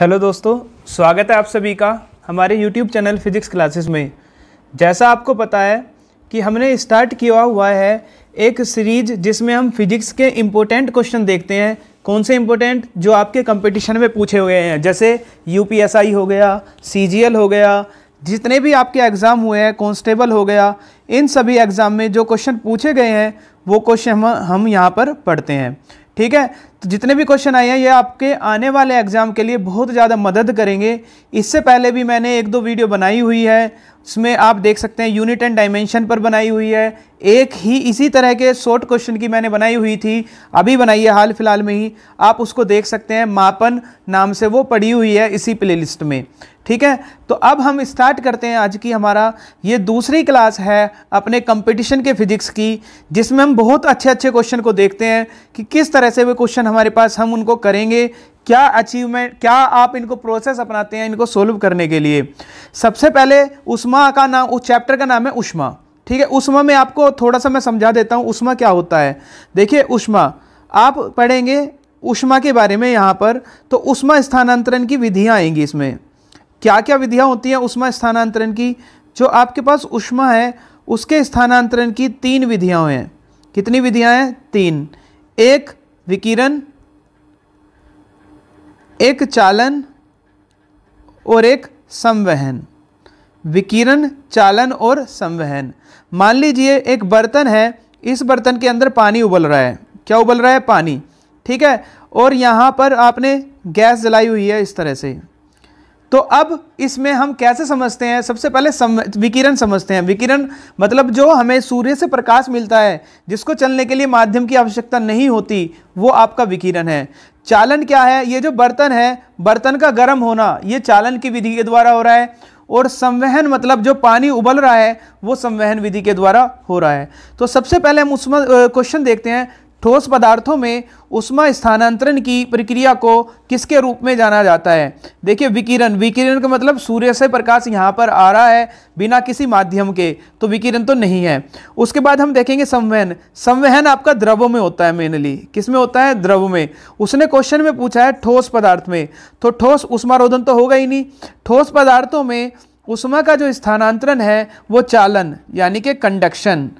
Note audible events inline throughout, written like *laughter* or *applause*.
hello दोस्तों स्वागत है आप सभी का हमारे यूट्यूब चैनल फिजिक्स क्लासेस में जैसा आपको पता है कि हमने स्टार्ट किया हुआ है एक सीरीज जिसमें हम फिजिक्स के इम्पोर्टेंट क्वेश्चन देखते हैं कौन से इम्पोर्टेंट जो आपके कंपटीशन में पूछे हुए हैं जैसे यू हो गया सी हो गया जितने भी आपके एग्ज़ाम हुए हैं कॉन्स्टेबल हो गया इन सभी एग्ज़ाम में जो क्वेश्चन पूछे गए हैं वो क्वेश्चन हम हम यहाँ पर पढ़ते हैं ठीक है तो जितने भी क्वेश्चन आए हैं ये आपके आने वाले एग्ज़ाम के लिए बहुत ज़्यादा मदद करेंगे इससे पहले भी मैंने एक दो वीडियो बनाई हुई है उसमें आप देख सकते हैं यूनिट एंड डायमेंशन पर बनाई हुई है एक ही इसी तरह के शॉर्ट क्वेश्चन की मैंने बनाई हुई थी अभी बनाई है हाल फिलहाल में ही आप उसको देख सकते हैं मापन नाम से वो पड़ी हुई है इसी प्ले में ठीक है तो अब हम स्टार्ट करते हैं आज की हमारा ये दूसरी क्लास है अपने कंपटीशन के फिजिक्स की जिसमें हम बहुत अच्छे अच्छे क्वेश्चन को देखते हैं कि किस तरह से वे क्वेश्चन हमारे पास हम उनको करेंगे क्या अचीवमेंट क्या आप इनको प्रोसेस अपनाते हैं इनको सोल्व करने के लिए सबसे पहले उषमा का नाम उस चैप्टर का नाम है उषमा ठीक है उषमा में आपको थोड़ा सा मैं समझा देता हूँ उषमा क्या होता है देखिए उषमा आप पढ़ेंगे उषमा के बारे में यहाँ पर तो उषमा स्थानांतरण की विधियाँ आएंगी इसमें क्या क्या विधियाँ होती हैं उषमा स्थानांतरण की जो आपके पास उषमा है उसके स्थानांतरण की तीन विधियाँ हैं कितनी विधियाँ हैं तीन एक विकिरण एक चालन और एक संवहन विकिरण चालन और संवहन मान लीजिए एक बर्तन है इस बर्तन के अंदर पानी उबल रहा है क्या उबल रहा है पानी ठीक है और यहाँ पर आपने गैस जलाई हुई है इस तरह से तो अब इसमें हम कैसे समझते हैं सबसे पहले सम, विकिरण समझते हैं विकिरण मतलब जो हमें सूर्य से प्रकाश मिलता है जिसको चलने के लिए माध्यम की आवश्यकता नहीं होती वो आपका विकिरण है चालन क्या है ये जो बर्तन है बर्तन का गर्म होना ये चालन की विधि के द्वारा हो रहा है और संवहन मतलब जो पानी उबल रहा है वो संवहन विधि के द्वारा हो रहा है तो सबसे पहले हम उसमें क्वेश्चन देखते हैं ठोस पदार्थों में उष्मा स्थानांतरण की प्रक्रिया को किसके रूप में जाना जाता है देखिए विकिरण विकिरण का मतलब सूर्य से प्रकाश यहाँ पर आ रहा है बिना किसी माध्यम के तो विकिरण तो नहीं है उसके बाद हम देखेंगे संवहन संवहन आपका द्रव में होता है मेनली किस में होता है द्रव में उसने क्वेश्चन में पूछा है ठोस पदार्थ में तो ठोस उष्मारोधन तो होगा ही नहीं ठोस पदार्थों में उष्मा का जो स्थानांतरण है वो चालन यानी कि कंडक्शन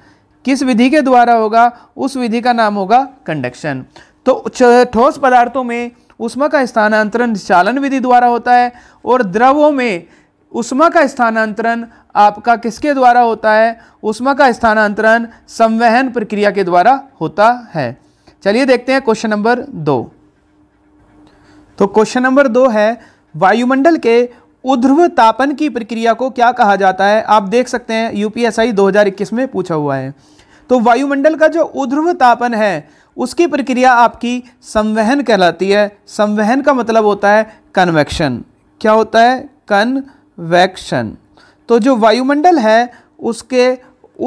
किस विधि के द्वारा होगा उस विधि का नाम होगा कंडक्शन तो ठोस पदार्थों में उष्मा का स्थानांतरण चालन विधि द्वारा होता है और द्रवों में उष्मा का स्थानांतरण आपका किसके द्वारा होता है उष्मा का स्थानांतरण संवहन प्रक्रिया के द्वारा होता है चलिए देखते हैं क्वेश्चन नंबर दो तो क्वेश्चन नंबर दो है वायुमंडल के उध्रव तापन की प्रक्रिया को क्या कहा जाता है आप देख सकते हैं यूपीएसआई 2021 में पूछा हुआ है तो वायुमंडल का जो उध्रव तापन है उसकी प्रक्रिया आपकी संवहन कहलाती है संवहन का मतलब होता है कन्वेक्शन क्या होता है कन्वेक्शन तो जो वायुमंडल है उसके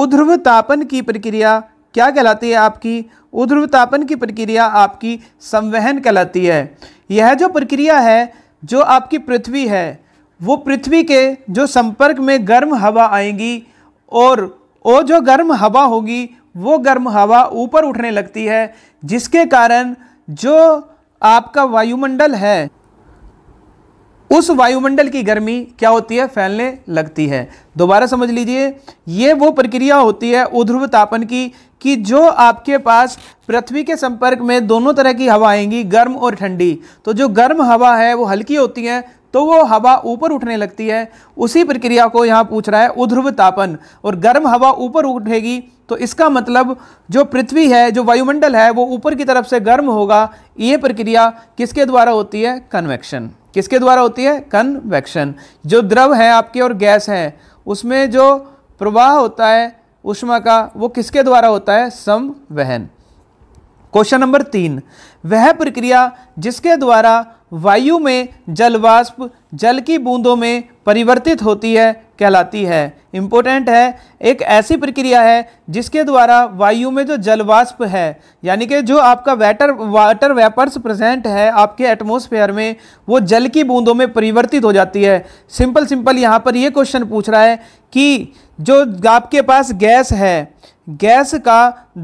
उध्रव तापन की प्रक्रिया क्या कहलाती है आपकी उध्रव तापन की प्रक्रिया आपकी संवहन कहलाती है यह जो प्रक्रिया है जो आपकी पृथ्वी है वो पृथ्वी के जो संपर्क में गर्म हवा आएंगी और वो जो गर्म हवा होगी वो गर्म हवा ऊपर उठने लगती है जिसके कारण जो आपका वायुमंडल है उस वायुमंडल की गर्मी क्या होती है फैलने लगती है दोबारा समझ लीजिए ये वो प्रक्रिया होती है उध्रुव तापन की कि जो आपके पास पृथ्वी के संपर्क में दोनों तरह की हवा आएंगी गर्म और ठंडी तो जो गर्म हवा है वो हल्की होती है तो वो हवा ऊपर उठने लगती है उसी प्रक्रिया को यहाँ पूछ रहा है उध्रुव तापन और गर्म हवा ऊपर उठेगी तो इसका मतलब जो पृथ्वी है जो वायुमंडल है वो ऊपर की तरफ से गर्म होगा ये प्रक्रिया किसके द्वारा होती है कन्वेक्शन किसके द्वारा होती है कन्वेक्शन जो द्रव है आपके और गैस है उसमें जो प्रवाह होता है उष्मा का वो किसके द्वारा होता है समवहन क्वेश्चन नंबर तीन वह प्रक्रिया जिसके द्वारा वायु में जल वाष्प जल की बूंदों में परिवर्तित होती है कहलाती है इम्पोर्टेंट है एक ऐसी प्रक्रिया है जिसके द्वारा वायु में जो जल वाष्प है यानी कि जो आपका वेटर वाटर वेपर्स प्रेजेंट है आपके एटमोसफेयर में वो जल की बूंदों में परिवर्तित हो जाती है सिंपल सिंपल यहाँ पर ये क्वेश्चन पूछ रहा है कि जो आपके पास गैस है गैस का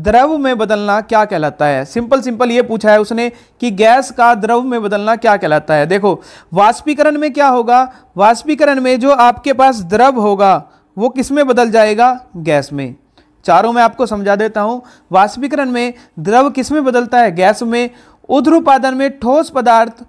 द्रव में बदलना क्या कहलाता है सिंपल सिंपल ये पूछा है उसने कि गैस का द्रव में बदलना क्या कहलाता है देखो वाष्पीकरण में क्या होगा वाष्पीकरण में जो आपके पास द्रव होगा वो किस में बदल जाएगा गैस में चारों में आपको समझा देता हूँ वाष्पीकरण में द्रव किस में बदलता है गैस में उद्रूपादन में ठोस पदार्थ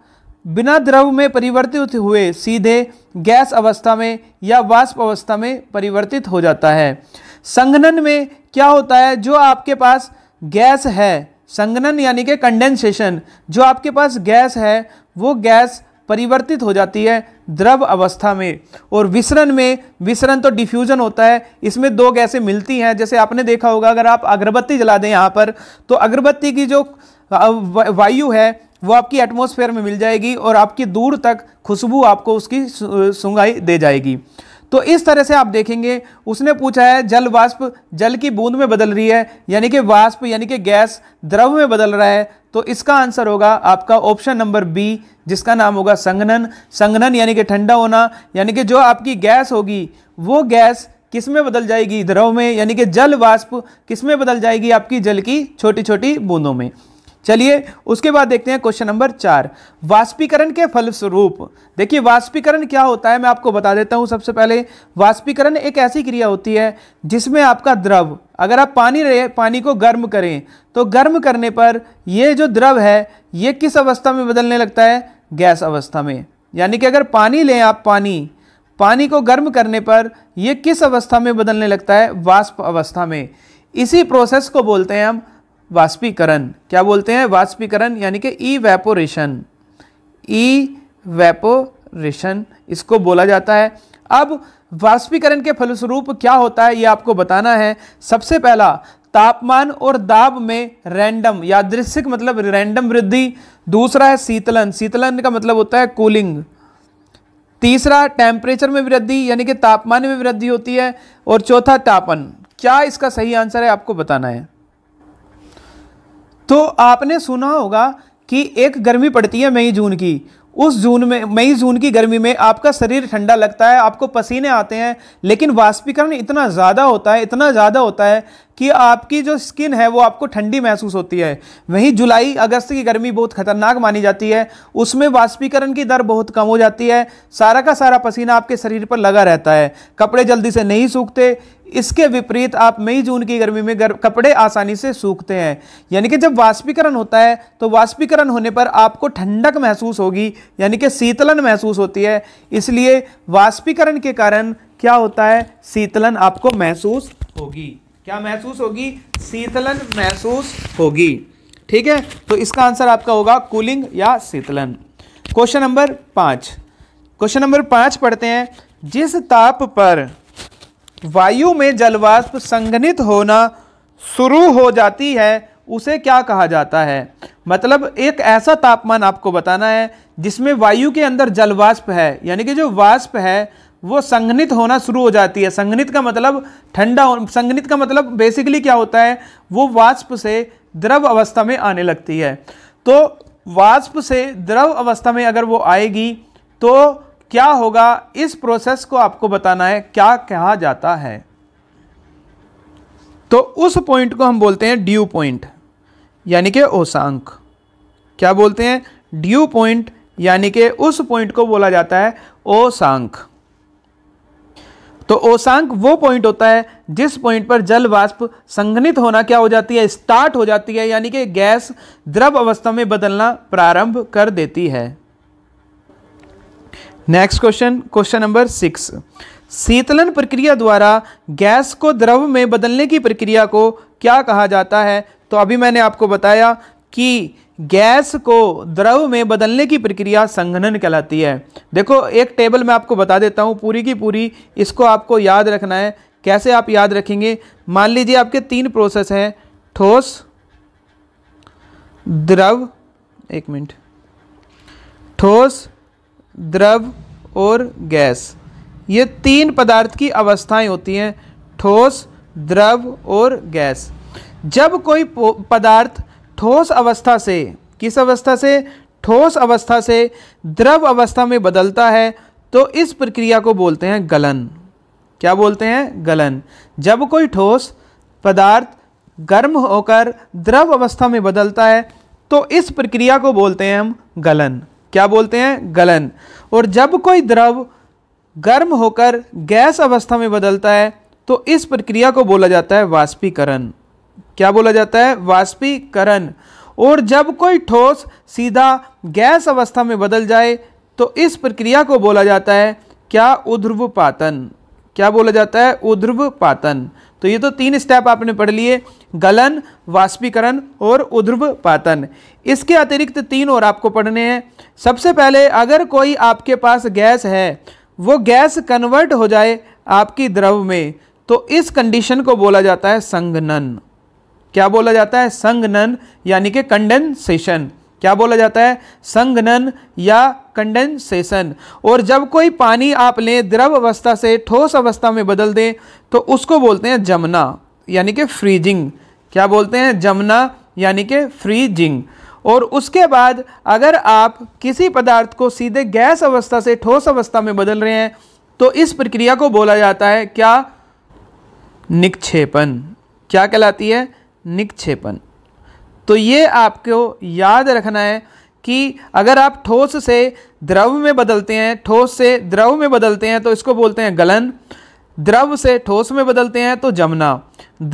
बिना द्रव में परिवर्तित हुए सीधे गैस अवस्था में या वाष्प अवस्था में परिवर्तित हो जाता है संघनन में क्या होता है जो आपके पास गैस है संघनन यानी कि कंडेंसेशन जो आपके पास गैस है वो गैस परिवर्तित हो जाती है द्रव अवस्था में और विसरण में विसरण तो डिफ्यूजन होता है इसमें दो गैसें मिलती हैं जैसे आपने देखा होगा अगर आप अगरबत्ती जला दें यहाँ पर तो अगरबत्ती की जो वायु है वो आपकी एटमॉस्फेयर में मिल जाएगी और आपकी दूर तक खुशबू आपको उसकी सुंगाई दे जाएगी तो इस तरह से आप देखेंगे उसने पूछा है जल वाष्प जल की बूंद में बदल रही है यानी कि वाष्प यानी कि गैस द्रव में बदल रहा है तो इसका आंसर होगा आपका ऑप्शन नंबर बी जिसका नाम होगा संगनन संगनन यानी कि ठंडा होना यानी कि जो आपकी गैस होगी वो गैस किस में बदल जाएगी द्रव में यानी कि जल वाष्प किस में बदल जाएगी आपकी जल की छोटी छोटी बूंदों में चलिए उसके बाद देखते हैं क्वेश्चन नंबर चार वाष्पीकरण के फलस्वरूप देखिए वाष्पीकरण क्या होता है मैं आपको बता देता हूं सबसे पहले वाष्पीकरण एक ऐसी क्रिया होती है जिसमें आपका द्रव अगर आप पानी रहे पानी को गर्म करें तो गर्म करने पर यह जो द्रव है ये किस अवस्था में बदलने लगता है गैस अवस्था में यानी कि अगर पानी लें आप पानी पानी को गर्म करने पर यह किस अवस्था में बदलने लगता है वाष्प अवस्था में इसी प्रोसेस को बोलते हैं हम वाष्पीकरण क्या बोलते हैं वाष्पीकरण यानी कि ई वेपोरेशन ई वेपोरेशन इसको बोला जाता है अब वाष्पीकरण के फलस्वरूप क्या होता है ये आपको बताना है सबसे पहला तापमान और दाब में रैंडम या दृश्य मतलब रैंडम वृद्धि दूसरा है शीतलन शीतलन का मतलब होता है कूलिंग तीसरा टेम्परेचर में वृद्धि यानी कि तापमान में वृद्धि होती है और चौथा तापन क्या इसका सही आंसर है आपको बताना है तो आपने सुना होगा कि एक गर्मी पड़ती है मई जून की उस जून में मई जून की गर्मी में आपका शरीर ठंडा लगता है आपको पसीने आते हैं लेकिन वाष्पीकरण इतना ज़्यादा होता है इतना ज़्यादा होता है कि आपकी जो स्किन है वो आपको ठंडी महसूस होती है वहीं जुलाई अगस्त की गर्मी बहुत खतरनाक मानी जाती है उसमें वाष्पीकरण की दर बहुत कम हो जाती है सारा का सारा पसीना आपके शरीर पर लगा रहता है कपड़े जल्दी से नहीं सूखते इसके विपरीत आप मई जून की गर्मी में गर, कपड़े आसानी से सूखते हैं यानी कि जब वाष्पीकरण होता है तो वाष्पीकरण होने पर आपको ठंडक महसूस होगी यानी कि शीतलन महसूस होती है इसलिए वाष्पीकरण के कारण क्या होता है शीतलन आपको महसूस होगी क्या महसूस होगी शीतलन महसूस होगी ठीक है तो इसका आंसर आपका होगा कूलिंग या शीतलन क्वेश्चन नंबर पाँच क्वेश्चन नंबर पाँच पढ़ते हैं जिस ताप पर वायु में जलवाष्प संघनित होना शुरू हो जाती है उसे क्या कहा जाता है मतलब एक ऐसा तापमान आपको बताना है जिसमें वायु के अंदर जलवाष्प है यानी कि जो वाष्प है वो संघनित होना शुरू हो जाती है संघनित का मतलब ठंडा संघनित का मतलब बेसिकली क्या होता है वो वाष्प से द्रव अवस्था में आने लगती है तो वाष्प से द्रव अवस्था में अगर वो आएगी तो क्या होगा इस प्रोसेस को आपको बताना है क्या कहा जाता है तो उस पॉइंट को हम बोलते हैं ड्यू पॉइंट यानी कि ओसांक क्या बोलते हैं ड्यू पॉइंट यानी कि उस पॉइंट को बोला जाता है ओसांक तो ओसांक वो पॉइंट होता है जिस पॉइंट पर जल वाष्प संघनित होना क्या हो जाती है स्टार्ट हो जाती है यानी कि गैस द्रव अवस्था में बदलना प्रारंभ कर देती है next question question number six शीतलन प्रक्रिया द्वारा गैस को द्रव में बदलने की प्रक्रिया को क्या कहा जाता है तो अभी मैंने आपको बताया कि गैस को द्रव में बदलने की प्रक्रिया संघनन कहलाती है देखो एक टेबल मैं आपको बता देता हूँ पूरी की पूरी इसको आपको याद रखना है कैसे आप याद रखेंगे मान लीजिए आपके तीन प्रोसेस हैं ठोस द्रव एक मिनट ठोस द्रव और गैस ये तीन पदार्थ की अवस्थाएं होती हैं ठोस द्रव और गैस जब कोई पदार्थ ठोस अवस्था से किस अवस्था से ठोस अवस्था से द्रव अवस्था में बदलता है तो इस प्रक्रिया को बोलते हैं गलन क्या बोलते हैं गलन जब कोई ठोस पदार्थ गर्म होकर द्रव अवस्था में बदलता है तो इस प्रक्रिया को बोलते हैं हम गलन क्या बोलते हैं गलन और जब कोई द्रव गर्म होकर गैस अवस्था में बदलता है तो इस प्रक्रिया को बोला जाता है वाष्पीकरण क्या बोला जाता है वाष्पीकरण और जब कोई ठोस सीधा गैस अवस्था में बदल जाए तो इस प्रक्रिया को बोला जाता है क्या उध्रुव पातन क्या बोला जाता है उध्रुव पातन तो ये तो तीन स्टेप आपने पढ़ लिए गलन वाष्पीकरण और उध्रव पातन इसके अतिरिक्त तीन और आपको पढ़ने हैं सबसे पहले अगर कोई आपके पास गैस है वो गैस कन्वर्ट हो जाए आपकी द्रव में तो इस कंडीशन को बोला जाता है संघनन क्या बोला जाता है संघनन यानी कि कंडेंसेशन क्या बोला जाता है संघनन या कंडेंसेशन और जब कोई पानी आप लें द्रव अवस्था से ठोस अवस्था में बदल दें तो उसको बोलते हैं जमना यानी कि फ्रीजिंग क्या बोलते हैं जमना यानी कि फ्रीजिंग और उसके बाद अगर आप किसी पदार्थ को सीधे गैस अवस्था से ठोस अवस्था में बदल रहे हैं तो इस प्रक्रिया को बोला जाता है क्या निक्षेपण क्या कहलाती है निक्षेपण तो ये आपको याद रखना है कि अगर आप ठोस से द्रव में बदलते हैं ठोस से द्रव में बदलते हैं तो इसको बोलते हैं गलन द्रव से ठोस में बदलते हैं तो जमना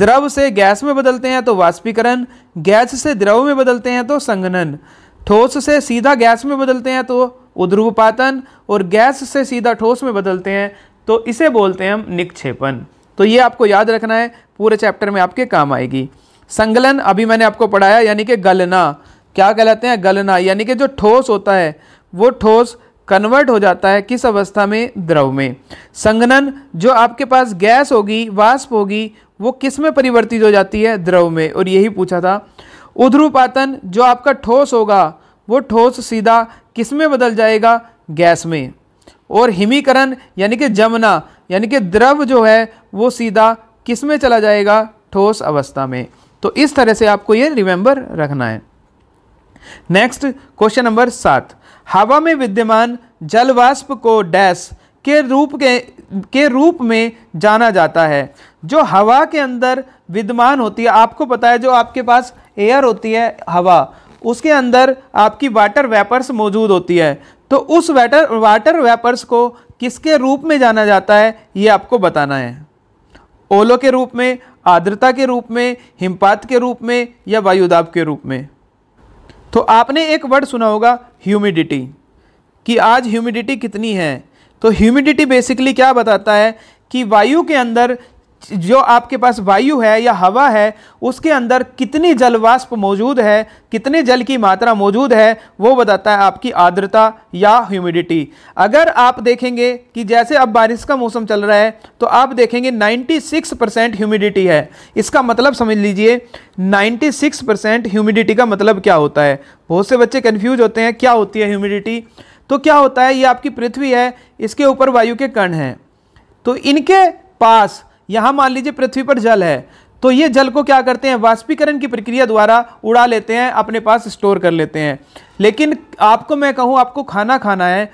द्रव से गैस में बदलते हैं तो वाष्पीकरण गैस से द्रव में बदलते हैं तो संगनन ठोस से सीधा गैस में बदलते हैं तो उध्रुवपातन और गैस से सीधा ठोस में बदलते हैं तो इसे बोलते हैं हम निक्षेपण तो ये आपको याद रखना है पूरे चैप्टर में आपके काम आएगी संगलन अभी मैंने आपको पढ़ाया यानी कि गलना क्या कहलाते हैं गलना यानी कि जो ठोस होता है वो ठोस कन्वर्ट हो जाता है किस अवस्था में द्रव में संगनन जो आपके पास गैस होगी वाष्प होगी वो किस में परिवर्तित हो जाती है द्रव में और यही पूछा था उध्रुपातन जो आपका ठोस होगा वो ठोस सीधा किस में बदल जाएगा गैस में और हिमीकरण यानी कि जमना यानी कि द्रव जो है वो सीधा किस में चला जाएगा ठोस अवस्था में तो इस तरह से आपको ये रिमेंबर रखना है नेक्स्ट क्वेश्चन नंबर सात हवा में विद्यमान जलवाष्प को डैश के रूप के के रूप में जाना जाता है जो हवा के अंदर विद्यमान होती है आपको पता है जो आपके पास एयर होती है हवा उसके अंदर आपकी वाटर वेपर्स मौजूद होती है तो उस वाटर वाटर वेपर्स को किसके रूप में जाना जाता है ये आपको बताना है ओलों के रूप में आर्द्रता के रूप में हिमपात के रूप में या वायुदाब के रूप में तो आपने एक वर्ड सुना होगा ह्यूमिडिटी कि आज ह्यूमिडिटी कितनी है तो ह्यूमिडिटी बेसिकली क्या बताता है कि वायु के अंदर जो आपके पास वायु है या हवा है उसके अंदर कितनी जलवाष्प मौजूद है कितने जल की मात्रा मौजूद है वो बताता है आपकी आर्द्रता या ह्यूमिडिटी अगर आप देखेंगे कि जैसे अब बारिश का मौसम चल रहा है तो आप देखेंगे 96 परसेंट ह्यूमिडिटी है इसका मतलब समझ लीजिए 96 परसेंट ह्यूमिडिटी का मतलब क्या होता है बहुत से बच्चे कन्फ्यूज होते हैं क्या होती है ह्यूमिडिटी तो क्या होता है ये आपकी पृथ्वी है इसके ऊपर वायु के कण हैं तो इनके पास यहाँ मान लीजिए पृथ्वी पर जल है तो ये जल को क्या करते हैं वाष्पीकरण की प्रक्रिया द्वारा उड़ा लेते हैं अपने पास स्टोर कर लेते हैं लेकिन आपको मैं कहूँ आपको खाना खाना है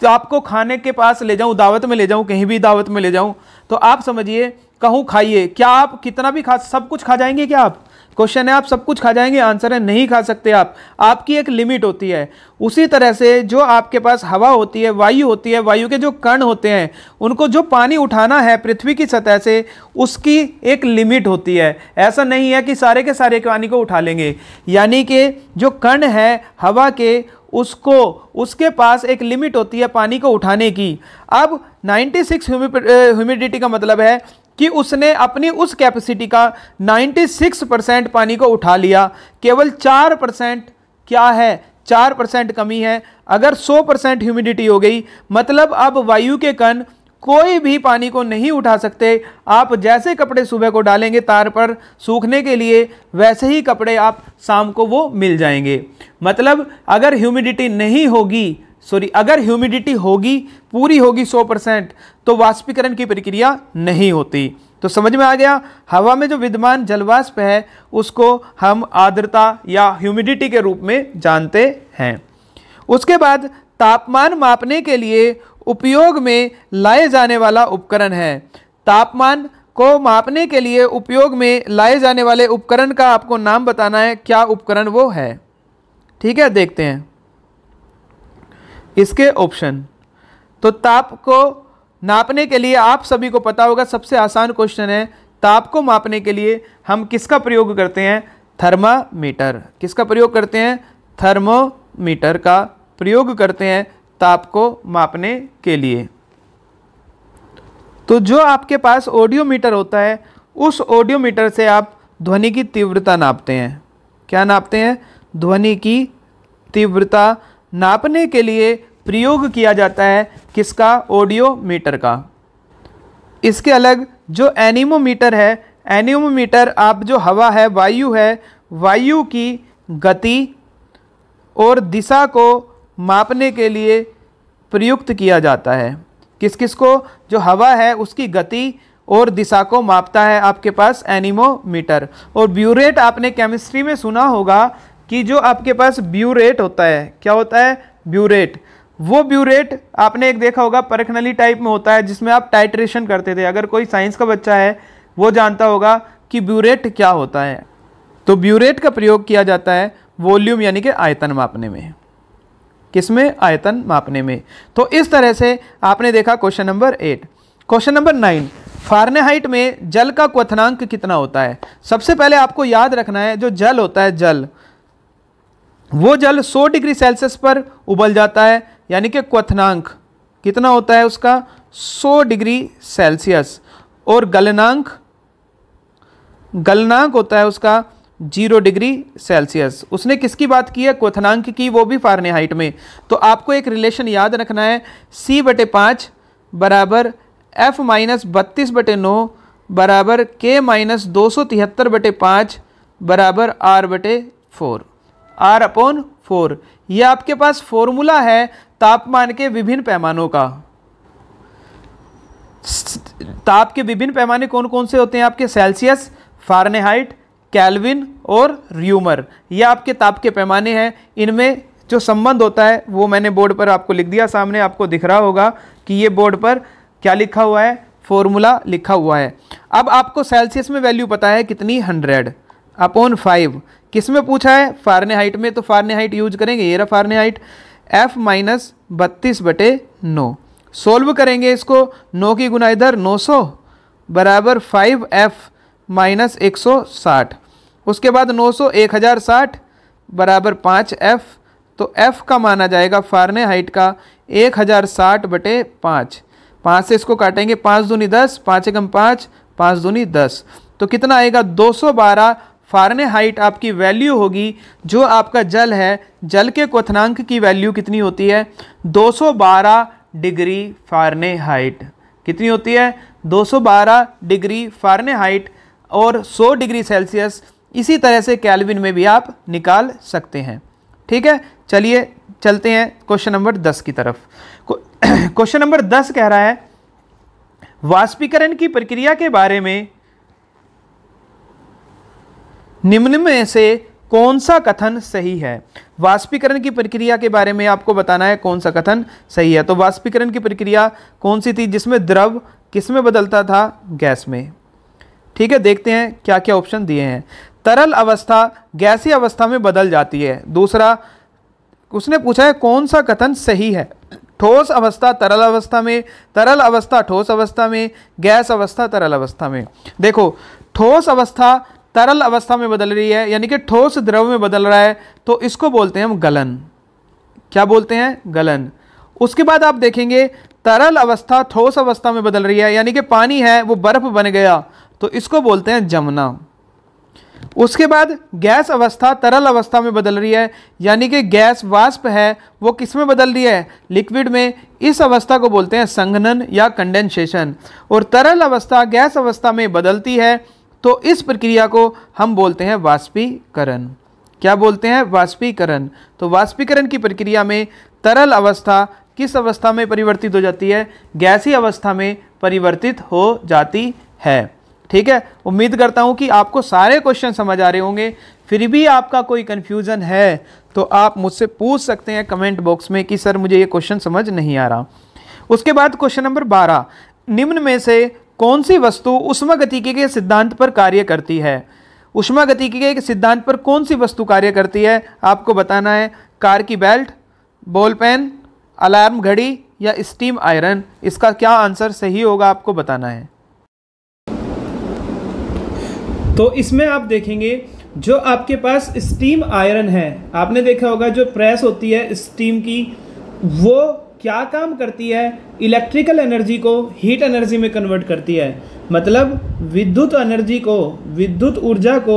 तो आपको खाने के पास ले जाऊँ दावत में ले जाऊँ कहीं भी दावत में ले जाऊँ तो आप समझिए कहूँ खाइए क्या आप कितना भी खा सब कुछ खा जाएंगे क्या आप क्वेश्चन है आप सब कुछ खा जाएंगे आंसर है नहीं खा सकते आप आपकी एक लिमिट होती है उसी तरह से जो आपके पास हवा होती है वायु होती है वायु के जो कण होते हैं उनको जो पानी उठाना है पृथ्वी की सतह से उसकी एक लिमिट होती है ऐसा नहीं है कि सारे के सारे पानी को उठा लेंगे यानी कि जो कण है हवा के उसको उसके पास एक लिमिट होती है पानी को उठाने की अब 96 सिक्स ह्यूमिडिटी का मतलब है कि उसने अपनी उस कैपेसिटी का 96 परसेंट पानी को उठा लिया केवल चार परसेंट क्या है चार परसेंट कमी है अगर 100 परसेंट ह्यूमिडिटी हो गई मतलब अब वायु के कण कोई भी पानी को नहीं उठा सकते आप जैसे कपड़े सुबह को डालेंगे तार पर सूखने के लिए वैसे ही कपड़े आप शाम को वो मिल जाएंगे मतलब अगर ह्यूमिडिटी नहीं होगी सॉरी अगर ह्यूमिडिटी होगी पूरी होगी 100 परसेंट तो वाष्पीकरण की प्रक्रिया नहीं होती तो समझ में आ गया हवा में जो विद्यमान जलवाष्प है उसको हम आर्द्रता या ह्यूमिडिटी के रूप में जानते हैं उसके बाद तापमान मापने के लिए उपयोग में लाए जाने वाला उपकरण है तापमान को मापने के लिए उपयोग में लाए जाने वाले उपकरण का आपको नाम बताना है क्या उपकरण वो है ठीक है देखते हैं इसके ऑप्शन तो ताप को नापने के लिए आप सभी को पता होगा सबसे आसान क्वेश्चन है ताप को मापने के लिए हम किसका प्रयोग करते हैं थर्मामीटर किसका प्रयोग करते हैं थर्मोमीटर का प्रयोग करते हैं ताप को मापने के लिए तो जो आपके पास ऑडियोमीटर होता है उस ऑडियोमीटर से आप ध्वनि की तीव्रता नापते हैं क्या नापते हैं ध्वनि की तीव्रता नापने के लिए प्रयोग किया जाता है किसका ऑडियोमीटर का इसके अलग जो एनिमोमीटर है एनिमोमीटर आप जो हवा है वायु है वायु की गति और दिशा को मापने के लिए प्रयुक्त किया जाता है किस किस को जो हवा है उसकी गति और दिशा को मापता है आपके पास एनिमोमीटर और ब्यूरेट आपने केमिस्ट्री में सुना होगा कि जो आपके पास ब्यूरेट होता है क्या होता है ब्यूरेट वो ब्यूरेट आपने एक देखा होगा परखनली टाइप में होता है जिसमें आप टाइट्रेशन करते थे अगर कोई साइंस का बच्चा है वो जानता होगा कि ब्यूरेट क्या होता है तो ब्यूरेट का प्रयोग किया जाता है वॉल्यूम यानी कि आयतन मापने में किसमें आयतन मापने में तो इस तरह से आपने देखा question number eight question number nine Fahrenheit में जल का क्वथनांक कितना होता है सबसे पहले आपको याद रखना है जो जल होता है जल वो जल 100 डिग्री सेल्सियस पर उबल जाता है यानी कि क्वथनांक कितना होता है उसका 100 डिग्री सेल्सियस और गलनांक गलनांक होता है उसका जीरो डिग्री सेल्सियस उसने किसकी बात की है क्वथनांक की वो भी फारेनहाइट में तो आपको एक रिलेशन याद रखना है सी बटे पाँच बराबर एफ माइनस बत्तीस बटे नौ बराबर के माइनस दो सौ तिहत्तर बटे पाँच बराबर आर बटे फोर आर अपॉन फोर ये आपके पास फॉर्मूला है तापमान के विभिन्न पैमानों का ताप के विभिन्न पैमाने कौन कौन से होते हैं आपके सेल्सियस फारनेहाइट कैलविन और र्यूमर ये आपके ताप के पैमाने हैं इनमें जो संबंध होता है वो मैंने बोर्ड पर आपको लिख दिया सामने आपको दिख रहा होगा कि ये बोर्ड पर क्या लिखा हुआ है फॉर्मूला लिखा हुआ है अब आपको सेल्सियस में वैल्यू पता है कितनी हंड्रेड अपॉन फाइव किस में पूछा है फारने हाइट में तो फारने हाइट यूज करेंगे ये रहा फारने हाइट एफ माइनस बत्तीस बटे नौ सोल्व करेंगे इसको नौ की गुना इधर नौ सौ बराबर फाइव एफ माइनस एक सौ साठ उसके बाद नौ सौ एक हज़ार साठ बराबर पाँच एफ तो एफ का माना जाएगा फारने हाइट का एक हज़ार साठ बटे पाँच पाँच से इसको काटेंगे पाँच दूनी दस पाँच एकम पाँच पाँच दूनी दस तो कितना आएगा दो सौ बारह फारने हाइट आपकी वैल्यू होगी जो आपका जल है जल के क्वथनांक की वैल्यू कितनी होती है 212 डिग्री फारने हाइट कितनी होती है 212 डिग्री फारने हाइट और 100 डिग्री सेल्सियस इसी तरह से कैलविन में भी आप निकाल सकते हैं ठीक है चलिए चलते हैं क्वेश्चन नंबर दस की तरफ *clears throat* क्वेश्चन नंबर दस कह रहा है वाष्पीकरण की प्रक्रिया के बारे में निम्न में से कौन सा कथन सही है वाष्पीकरण की प्रक्रिया के बारे में आपको बताना है कौन सा कथन सही है तो वाष्पीकरण की प्रक्रिया कौन सी थी जिसमें द्रव किस में बदलता था गैस में ठीक है देखते हैं क्या क्या ऑप्शन दिए हैं तरल अवस्था गैसी अवस्था में बदल जाती है दूसरा उसने पूछा है कौन सा कथन सही है ठोस अवस्था तरल अवस्था में तरल अवस्था ठोस अवस्था में गैस अवस्था तरल अवस्था में देखो ठोस अवस्था तरल अवस्था में बदल रही है यानी कि ठोस द्रव में बदल रहा है तो इसको बोलते हैं हम गलन क्या बोलते हैं गलन उसके बाद आप देखेंगे तरल अवस्था ठोस अवस्था में बदल रही है यानी कि पानी है वो बर्फ बन गया तो इसको बोलते हैं जमना उसके बाद गैस अवस्था तरल अवस्था में बदल रही है यानी कि गैस वाष्प है वो किस में बदल रही है लिक्विड में इस अवस्था को बोलते हैं संघनन या कंडेंसेशन और तरल अवस्था गैस अवस्था में बदलती है तो इस प्रक्रिया को हम बोलते हैं वाष्पीकरण क्या बोलते हैं वाष्पीकरण तो वाष्पीकरण की प्रक्रिया में तरल अवस्था किस अवस्था में परिवर्तित हो जाती है गैसी अवस्था में परिवर्तित हो जाती है ठीक है उम्मीद करता हूँ कि आपको सारे क्वेश्चन समझ आ रहे होंगे फिर भी आपका कोई कन्फ्यूज़न है तो आप मुझसे पूछ सकते हैं कमेंट बॉक्स में कि सर मुझे ये क्वेश्चन समझ नहीं आ रहा उसके बाद क्वेश्चन नंबर बारह निम्न में से कौन सी वस्तु उष्मा गति के सिद्धांत पर कार्य करती है उष्मा उष्मागतिकी के सिद्धांत पर कौन सी वस्तु कार्य करती है आपको बताना है कार की बेल्ट बॉल पेन अलार्म घड़ी या स्टीम आयरन इसका क्या आंसर सही होगा आपको बताना है तो इसमें आप देखेंगे जो आपके पास स्टीम आयरन है आपने देखा होगा जो प्रेस होती है स्टीम की वो क्या काम करती है इलेक्ट्रिकल एनर्जी को हीट एनर्जी में कन्वर्ट करती है मतलब विद्युत एनर्जी को विद्युत ऊर्जा को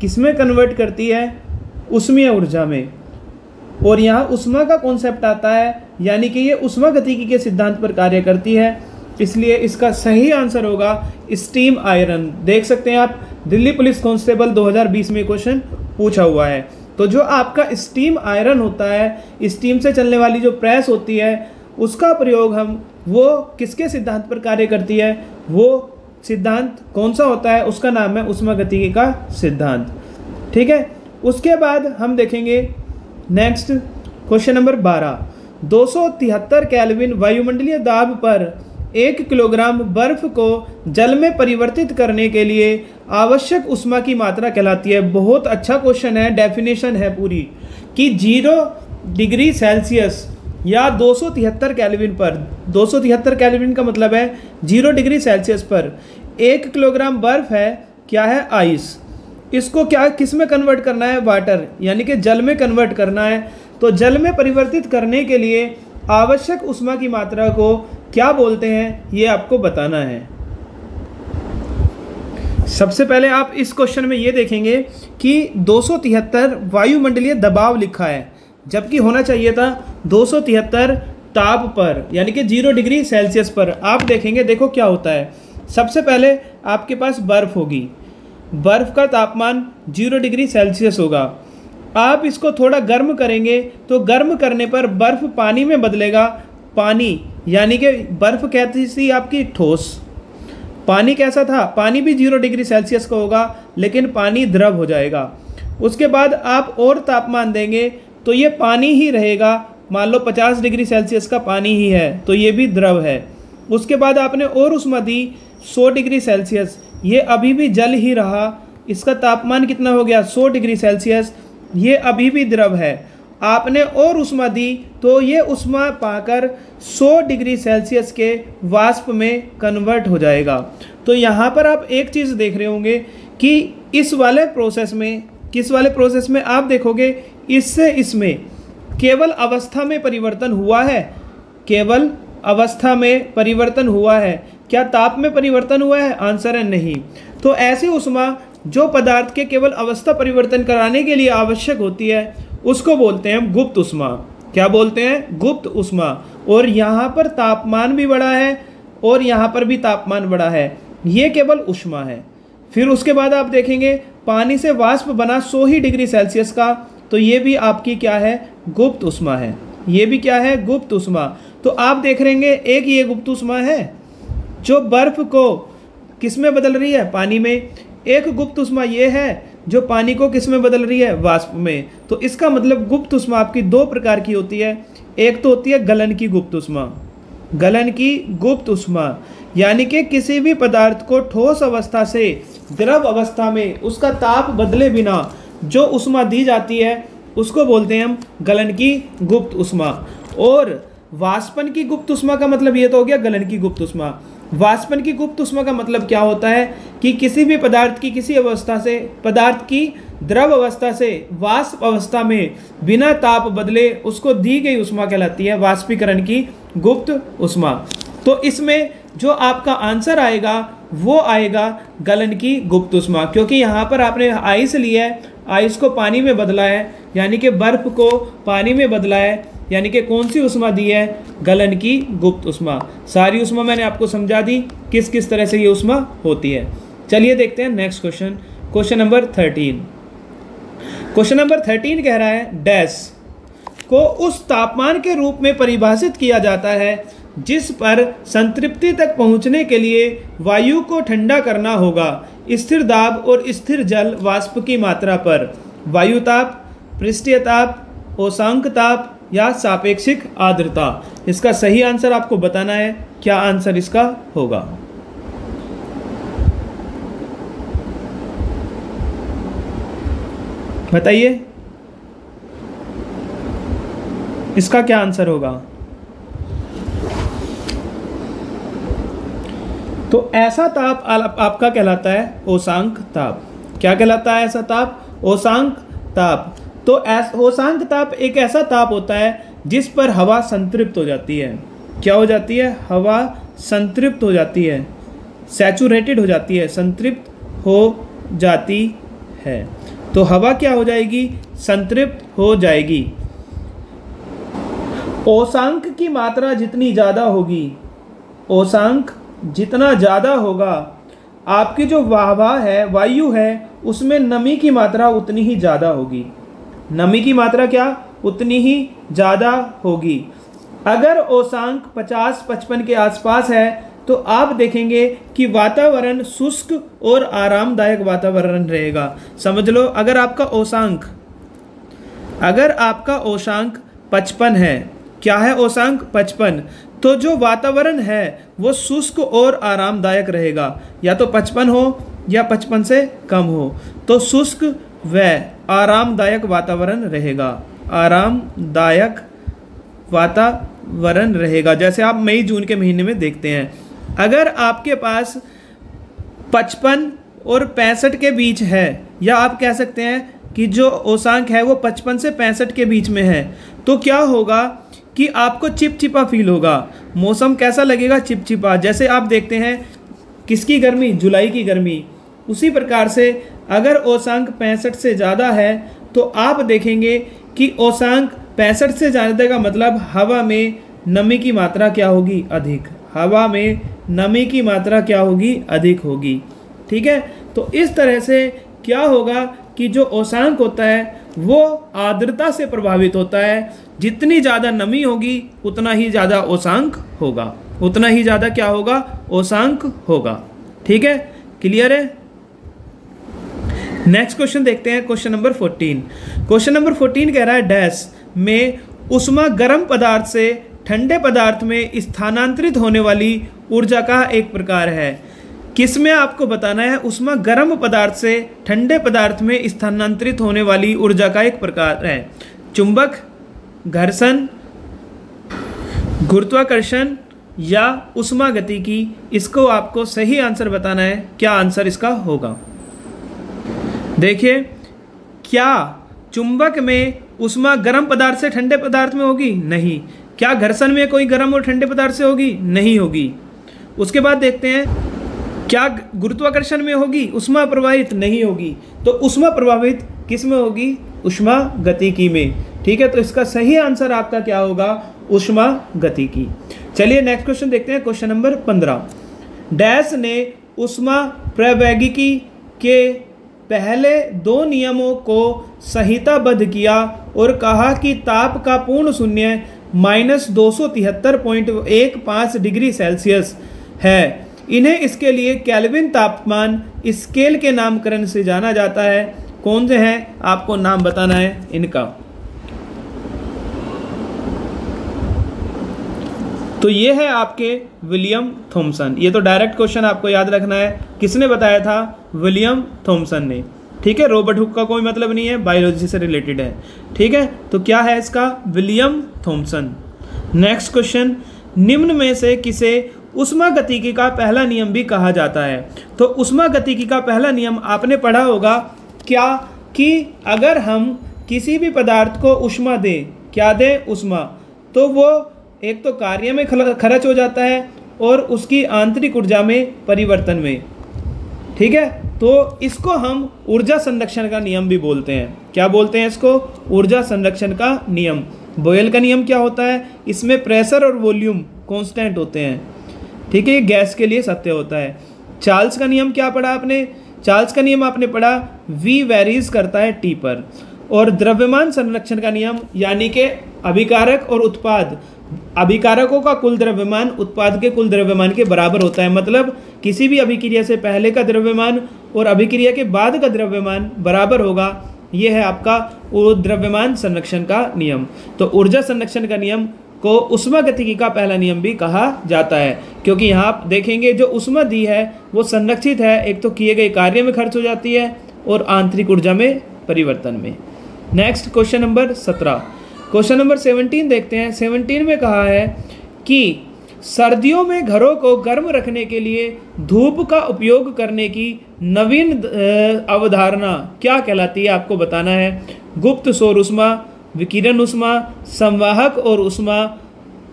किस में कन्वर्ट करती है उष्मीय ऊर्जा में और यहाँ उष्मा का कॉन्सेप्ट आता है यानी कि ये उष्मा गतिकी के सिद्धांत पर कार्य करती है इसलिए इसका सही आंसर होगा स्टीम आयरन देख सकते हैं आप दिल्ली पुलिस कांस्टेबल 2020 में क्वेश्चन पूछा हुआ है तो जो आपका स्टीम आयरन होता है स्टीम से चलने वाली जो प्रेस होती है उसका प्रयोग हम वो किसके सिद्धांत पर कार्य करती है वो सिद्धांत कौन सा होता है उसका नाम है गति का सिद्धांत ठीक है उसके बाद हम देखेंगे नेक्स्ट क्वेश्चन नंबर बारह दो सौ तिहत्तर कैलविन वायुमंडलीय दाब पर एक किलोग्राम बर्फ को जल में परिवर्तित करने के लिए आवश्यक उष्मा की मात्रा कहलाती है बहुत अच्छा क्वेश्चन है डेफिनेशन है पूरी कि जीरो डिग्री सेल्सियस या दो केल्विन पर दो केल्विन का मतलब है जीरो डिग्री सेल्सियस पर एक किलोग्राम बर्फ है क्या है आइस इसको क्या किस में कन्वर्ट करना है वाटर यानी कि जल में कन्वर्ट करना है तो जल में परिवर्तित करने के लिए आवश्यक उष्मा की मात्रा को क्या बोलते हैं ये आपको बताना है सबसे पहले आप इस क्वेश्चन में ये देखेंगे कि दो वायुमंडलीय दबाव लिखा है जबकि होना चाहिए था दो ताप पर यानी कि जीरो डिग्री सेल्सियस पर आप देखेंगे देखो क्या होता है सबसे पहले आपके पास बर्फ़ होगी बर्फ़ का तापमान जीरो डिग्री सेल्सियस होगा आप इसको थोड़ा गर्म करेंगे तो गर्म करने पर बर्फ़ पानी में बदलेगा पानी यानी कि बर्फ़ कहती थी आपकी ठोस पानी कैसा था पानी भी जीरो डिग्री सेल्सियस का होगा लेकिन पानी द्रव हो जाएगा उसके बाद आप और तापमान देंगे तो ये पानी ही रहेगा मान लो 50 डिग्री सेल्सियस का पानी ही है तो ये भी द्रव है उसके बाद आपने और उष्मा दी 100 डिग्री सेल्सियस ये अभी भी जल ही रहा इसका तापमान कितना हो गया 100 डिग्री सेल्सियस ये अभी भी द्रव है आपने और उष्मा दी तो ये उष्मा पाकर 100 डिग्री सेल्सियस के वाष्प में कन्वर्ट हो जाएगा तो यहाँ पर आप एक चीज़ देख रहे होंगे कि इस वाले प्रोसेस में किस वाले प्रोसेस में आप देखोगे इससे इसमें केवल अवस्था में परिवर्तन हुआ है केवल अवस्था में परिवर्तन हुआ है क्या ताप में परिवर्तन हुआ है आंसर है नहीं तो ऐसी उष्मा जो पदार्थ के केवल अवस्था परिवर्तन कराने के लिए आवश्यक होती है उसको बोलते हैं गुप्त उष्मा क्या बोलते हैं गुप्त उष्मा और यहाँ पर तापमान भी बड़ा है और यहाँ पर भी तापमान बड़ा है ये केवल उष्मा है फिर उसके बाद आप देखेंगे पानी से वाष्प बना सौ ही डिग्री सेल्सियस का तो ये भी आपकी क्या है गुप्त उष्मा है ये भी क्या है गुप्त उष्मा तो आप देख रहेंगे एक ये गुप्त उष्मा है जो बर्फ को किस में बदल रही है पानी में एक गुप्त उष्मा ये है जो पानी को किस में बदल रही है वाष्प में तो इसका मतलब गुप्त उष्मा आपकी दो प्रकार की होती है एक तो होती है गलन की गुप्त उष्मा गलन की गुप्त उष्मा यानी कि किसी भी पदार्थ को ठोस अवस्था से द्रव अवस्था में उसका ताप बदले बिना जो उष्मा दी जाती है उसको बोलते हैं हम गलन की गुप्त उष्मा और वाष्पन की गुप्त उष्मा का मतलब ये तो हो गया गलन की गुप्त उष्मा वाष्पन की गुप्त उष्मा का मतलब क्या होता है कि किसी भी पदार्थ की किसी अवस्था से पदार्थ की द्रव अवस्था से वाष्प अवस्था में बिना ताप बदले उसको दी गई उष्मा कहलाती है वाष्पीकरण की गुप्त उष्मा तो इसमें जो आपका आंसर आएगा वो आएगा गलन की गुप्त उष्मा क्योंकि यहाँ पर आपने आइस लिया है आइस को पानी में बदला है यानी कि बर्फ को पानी में बदला है यानी कि कौन सी उष्मा दी है गलन की गुप्त उष्मा सारी उष्मा मैंने आपको समझा दी किस किस तरह से ये उष्मा होती है चलिए देखते हैं next question question number thirteen question number thirteen कह रहा है डैश को उस तापमान के रूप में परिभाषित किया जाता है जिस पर संतृप्ति तक पहुंचने के लिए वायु को ठंडा करना होगा स्थिर दाब और स्थिर जल वाष्प की मात्रा पर वायुताप पृष्ठीय ताप ओसांक ताप या सापेक्षिक आर्द्रता इसका सही आंसर आपको बताना है क्या आंसर इसका होगा बताइए इसका क्या आंसर होगा तो ऐसा ताप आपका कहलाता है ओसांक ताप क्या कहलाता है ऐसा ताप ओसांक ताप तो ऐस ओसांक ताप एक ऐसा ताप होता है जिस पर हवा संतृप्त हो जाती है क्या हो जाती है हवा संतृप्त हो जाती है सैचुरेटेड हो जाती है संतृप्त हो जाती है तो हवा क्या हो जाएगी संतृप्त हो जाएगी ओसांक की मात्रा जितनी ज़्यादा होगी ओसांक जितना ज़्यादा होगा आपकी जो वाहवाह है वायु है उसमें नमी की मात्रा उतनी ही ज़्यादा होगी नमी की मात्रा क्या उतनी ही ज़्यादा होगी अगर ओसांक 50 पचपन के आसपास है तो आप देखेंगे कि वातावरण शुष्क और आरामदायक वातावरण रहेगा समझ लो अगर आपका ओसांक अगर आपका ओसांक पचपन है क्या है ओसांक पचपन तो जो वातावरण है वो शुष्क और आरामदायक रहेगा या तो पचपन हो या पचपन से कम हो तो शुष्क व आरामदायक वातावरण रहेगा आरामदायक वातावरण रहेगा जैसे आप मई जून के महीने में देखते हैं अगर आपके पास पचपन और पैंसठ के बीच है या आप कह सकते हैं कि जो ओसांक है वो पचपन से पैंसठ के बीच में है तो क्या होगा कि आपको चिपचिपा फील होगा मौसम कैसा लगेगा चिपचिपा जैसे आप देखते हैं किसकी गर्मी जुलाई की गर्मी उसी प्रकार से अगर औसांक पैंसठ से ज़्यादा है तो आप देखेंगे कि औसांक पैंसठ से ज़्यादा का मतलब हवा में नमी की मात्रा क्या होगी अधिक हवा में नमी की मात्रा क्या होगी अधिक होगी ठीक है तो इस तरह से क्या होगा कि जो औसांक होता है वो आर्द्रता से प्रभावित होता है जितनी ज़्यादा नमी होगी उतना ही ज़्यादा ओसांक होगा उतना ही ज़्यादा क्या होगा ओसांक होगा ठीक है क्लियर है नेक्स्ट क्वेश्चन देखते हैं question number fourteen question number fourteen कह रहा है डैश में उष्मा गर्म पदार्थ से ठंडे पदार्थ में स्थानांतरित होने वाली ऊर्जा का एक प्रकार है किस में आपको बताना है उसमें गर्म पदार्थ से ठंडे पदार्थ में स्थानांतरित होने वाली ऊर्जा का एक प्रकार है चुंबक घर्षण गुरुत्वाकर्षण या उष्मा गति की इसको आपको सही आंसर बताना है क्या आंसर इसका होगा देखिए क्या चुंबक में उष्मा गर्म पदार्थ से ठंडे पदार्थ में होगी नहीं क्या घर्षण में कोई गर्म और ठंडे पदार्थ से होगी नहीं होगी उसके बाद देखते हैं क्या गुरुत्वाकर्षण में होगी उष्मा प्रवाहित नहीं होगी तो उष्मा प्रभावित किस में होगी उष्मा गतिकी में ठीक है तो इसका सही आंसर आपका क्या होगा उष्मा गति की चलिए नेक्स्ट क्वेश्चन देखते हैं क्वेश्चन नंबर पंद्रह डैश ने उष्मा प्रवैगिकी के पहले दो नियमों को संहिताबद्ध किया और कहा कि ताप का पूर्ण शून्य माइनस दो डिग्री सेल्सियस है इन्हें इसके लिए कैलविन तापमान स्केल के नामकरण से जाना जाता है कौन से हैं आपको नाम बताना है इनका तो ये है आपके विलियम थॉमसन ये तो डायरेक्ट क्वेश्चन आपको याद रखना है किसने बताया था विलियम थॉमसन ने ठीक है रोबर्ट हुक का कोई मतलब नहीं है बायोलॉजी से रिलेटेड है ठीक है तो क्या है इसका विलियम थॉमसन नेक्स्ट क्वेश्चन निम्न में से किसे उष्मा गतिकी का पहला नियम भी कहा जाता है तो उष्मा गतिकी का पहला नियम आपने पढ़ा होगा क्या कि अगर हम किसी भी पदार्थ को उष्मा दें क्या दें उष्मा तो वो एक तो कार्य में खर्च हो जाता है और उसकी आंतरिक ऊर्जा में परिवर्तन में ठीक है तो इसको हम ऊर्जा संरक्षण का नियम भी बोलते हैं क्या बोलते हैं इसको ऊर्जा संरक्षण का नियम बोयल का नियम क्या होता है इसमें प्रेशर और वॉल्यूम कांस्टेंट होते हैं ठीक है ये गैस के लिए सत्य होता है चार्ल्स का नियम क्या पढ़ा आपने चार्ल्स का नियम आपने पढ़ा वी वेरीज करता है टी पर और द्रव्यमान संरक्षण का नियम यानी कि अभिकारक और उत्पाद अभिकारकों का कुल द्रव्यमान उत्पाद के कुल द्रव्यमान के बराबर होता है मतलब किसी भी अभिक्रिया से पहले का द्रव्यमान और अभिक्रिया के बाद का द्रव्यमान बराबर होगा यह है आपका द्रव्यमान संरक्षण का नियम तो ऊर्जा संरक्षण का नियम को उष्मा गतिकी का पहला नियम भी कहा जाता है क्योंकि यहाँ आप देखेंगे जो उष्मा दी है वो संरक्षित है एक तो किए गए कार्य में खर्च हो जाती है और आंतरिक ऊर्जा में परिवर्तन में नेक्स्ट क्वेश्चन नंबर सत्रह क्वेश्चन नंबर सेवनटीन देखते हैं सेवनटीन में कहा है कि सर्दियों में घरों को गर्म रखने के लिए धूप का उपयोग करने की नवीन अवधारणा क्या कहलाती है आपको बताना है गुप्त सौर उष्मा विकिरण उष्मा संवाहक और उष्मा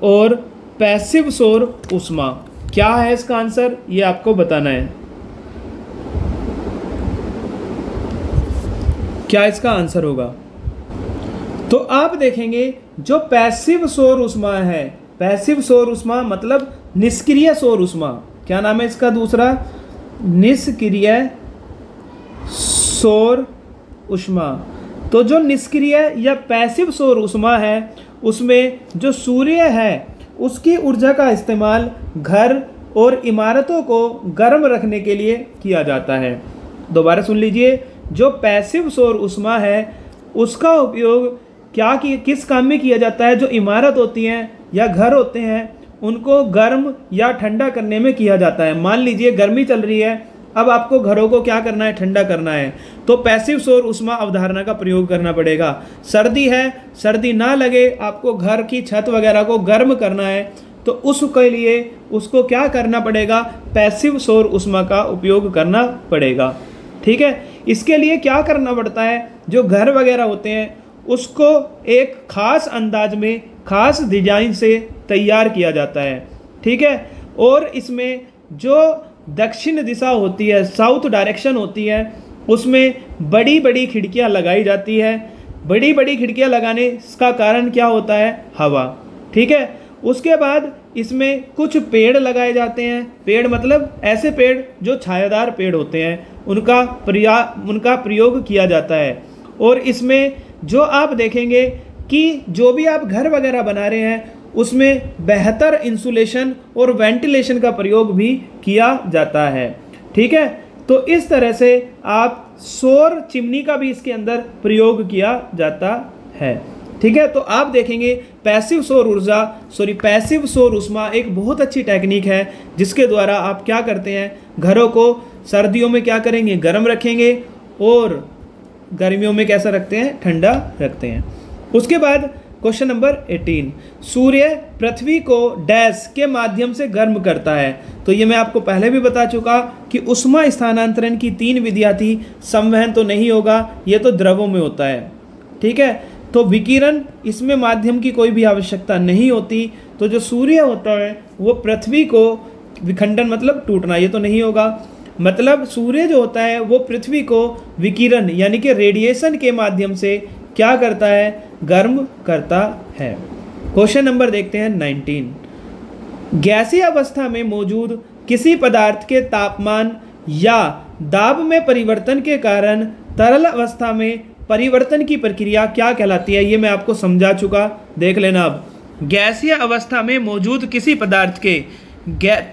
और पैसिव सौर उष्मा क्या है इसका आंसर ये आपको बताना है क्या इसका आंसर होगा तो आप देखेंगे जो पैसिव सौर उष्मा है पैसिव सौर उष्मा मतलब निष्क्रिय सौर उष्मा क्या नाम है इसका दूसरा निष्क्रिय सौर उष्मा तो जो निष्क्रिय या पैसिव सौर ऊष्मा है उसमें जो सूर्य है उसकी ऊर्जा का इस्तेमाल घर और इमारतों को गर्म रखने के लिए किया जाता है दोबारा सुन लीजिए जो पैसिव सौर ऊष्मा है उसका उपयोग क्या कि, किस काम में किया जाता है जो इमारत होती हैं या घर होते हैं उनको गर्म या ठंडा करने में किया जाता है मान लीजिए गर्मी चल रही है अब आपको घरों को क्या करना है ठंडा करना है तो पैसिव सौर उष्मा अवधारणा का प्रयोग करना पड़ेगा सर्दी है सर्दी ना लगे आपको घर की छत वगैरह को गर्म करना है तो उसके लिए उसको क्या करना पड़ेगा पैसिव सौर उष्मा का उपयोग करना पड़ेगा ठीक है इसके लिए क्या करना पड़ता है जो घर वगैरह होते हैं उसको एक खास अंदाज में खास डिजाइन से तैयार किया जाता है ठीक है और इसमें जो दक्षिण दिशा होती है साउथ डायरेक्शन होती है उसमें बड़ी बड़ी खिड़कियां लगाई जाती है बड़ी बड़ी खिड़कियां लगाने का कारण क्या होता है हवा ठीक है उसके बाद इसमें कुछ पेड़ लगाए जाते हैं पेड़ मतलब ऐसे पेड़ जो छायादार पेड़ होते हैं उनका प्रया उनका प्रयोग किया जाता है और इसमें जो आप देखेंगे कि जो भी आप घर वगैरह बना रहे हैं उसमें बेहतर इंसुलेशन और वेंटिलेशन का प्रयोग भी किया जाता है ठीक है तो इस तरह से आप सोर चिमनी का भी इसके अंदर प्रयोग किया जाता है ठीक है तो आप देखेंगे पैसिव सौर ऊर्जा सॉरी पैसिव सौर उष्मा एक बहुत अच्छी टेक्निक है जिसके द्वारा आप क्या करते हैं घरों को सर्दियों में क्या करेंगे गर्म रखेंगे और गर्मियों में कैसा रखते हैं ठंडा रखते हैं उसके बाद क्वेश्चन नंबर 18 सूर्य पृथ्वी को डैस के माध्यम से गर्म करता है तो ये मैं आपको पहले भी बता चुका कि उष्मा स्थानांतरण की तीन विधियाँ थी संवहन तो नहीं होगा ये तो द्रवों में होता है ठीक है तो विकिरण इसमें माध्यम की कोई भी आवश्यकता नहीं होती तो जो सूर्य होता है वो पृथ्वी को विखंडन मतलब टूटना ये तो नहीं होगा मतलब सूर्य जो होता है वो पृथ्वी को विकिरण यानी कि रेडिएशन के माध्यम से क्या करता है गर्म करता है क्वेश्चन नंबर देखते हैं नाइनटीन गैसी अवस्था में मौजूद किसी पदार्थ के तापमान या दाब में परिवर्तन के कारण तरल अवस्था में परिवर्तन की प्रक्रिया क्या कहलाती है ये मैं आपको समझा चुका देख लेना अब गैसीय अवस्था में मौजूद किसी पदार्थ के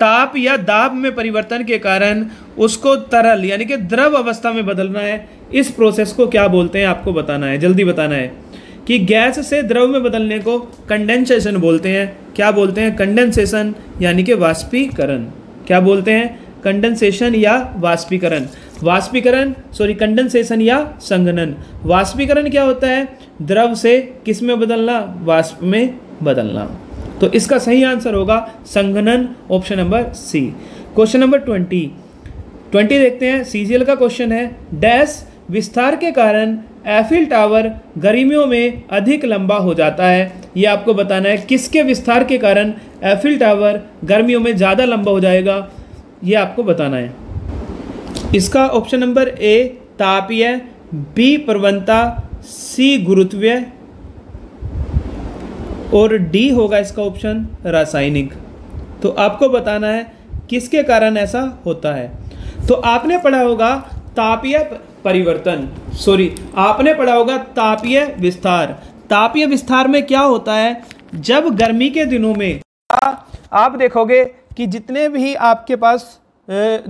ताप या दाब में परिवर्तन के कारण उसको तरल यानी कि द्रव अवस्था में बदलना है इस प्रोसेस को क्या बोलते हैं आपको बताना है जल्दी बताना है कि गैस से द्रव में बदलने को कंडेंसेशन बोलते हैं क्या बोलते हैं कंडेंसेशन यानी कि वाष्पीकरण क्या बोलते हैं कंडेंसेशन या वाष्पीकरण वाष्पीकरण सॉरी कंडेंसेशन या संघनन वाष्पीकरण क्या होता है द्रव से किस में बदलना वाष्प में बदलना तो इसका सही आंसर होगा संघनन option number C question number twenty twenty देखते हैं सीजीएल का क्वेश्चन है डैश विस्तार के कारण एफिल टावर गर्मियों में अधिक लंबा हो जाता है ये आपको बताना है किसके विस्तार के कारण एफिल टावर गर्मियों में ज़्यादा लंबा हो जाएगा ये आपको बताना है इसका ऑप्शन नंबर ए तापीय बी प्रवणता सी गुरुत्वीय और डी होगा इसका ऑप्शन रासायनिक तो आपको बताना है किसके कारण ऐसा होता है तो आपने पढ़ा होगा तापीय परिवर्तन सॉरी आपने पढ़ा होगा तापीय विस्तार तापीय विस्तार में क्या होता है जब गर्मी के दिनों में आप देखोगे कि जितने भी आपके पास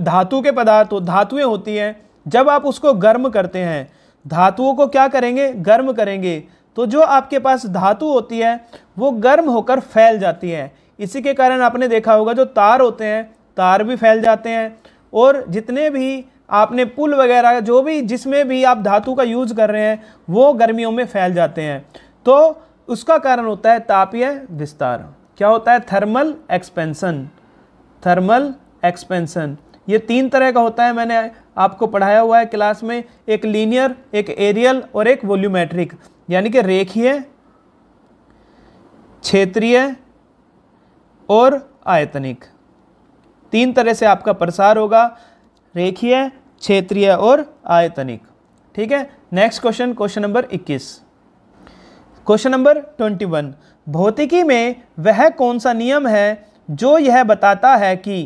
धातु के पदार्थ धातुएं होती हैं जब आप उसको गर्म करते हैं धातुओं को क्या करेंगे गर्म करेंगे तो जो आपके पास धातु होती है वो गर्म होकर फैल जाती है इसी के कारण आपने देखा होगा जो तार होते हैं तार भी फैल जाते हैं और जितने भी आपने पुल वगैरह जो भी जिसमें भी आप धातु का यूज कर रहे हैं वो गर्मियों में फैल जाते हैं तो उसका कारण होता है तापीय विस्तार क्या होता है थर्मल एक्सपेंसन थर्मल एक्सपेंसन ये तीन तरह का होता है मैंने आपको पढ़ाया हुआ है क्लास में एक लीनियर एक एरियल और एक वॉल्यूमेट्रिक यानी कि रेखीय क्षेत्रीय और आयतनिक तीन तरह से आपका प्रसार होगा रेखीय क्षेत्रीय और आयतनिक ठीक है next question question number 21 question number 21 भौतिकी में वह कौन सा नियम है जो यह बताता है कि